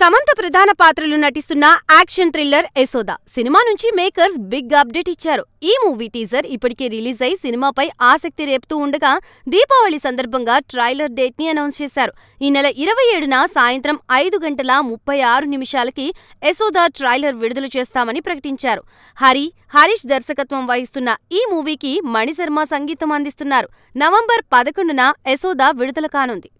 సమంత ప్రధాన పాత్రలు నటిస్తున్న యాక్షన్ థ్రిల్లర్ యశోదా సినిమా నుంచి మేకర్స్ బిగ్ అప్డేట్ ఇచ్చారు ఈ మూవీ టీజర్ ఇప్పటికే రిలీజ్ అయి సినిమాపై ఆసక్తి రేపుతూ ఉండగా దీపావళి సందర్భంగా ట్రైలర్ డేట్ ని అనౌన్స్ చేశారు ఈ నెల ఇరవై ఏడున సాయంత్రం ఐదు గంటల ముప్పై ఆరు నిమిషాలకి యశోదా ట్రైలర్ విడుదల చేస్తామని ప్రకటించారు హరి హరీష్ దర్శకత్వం వహిస్తున్న ఈ మూవీకి మణిశర్మ సంగీతం అందిస్తున్నారు నవంబర్ పదకొండున యశోదా విడుదల కానుంది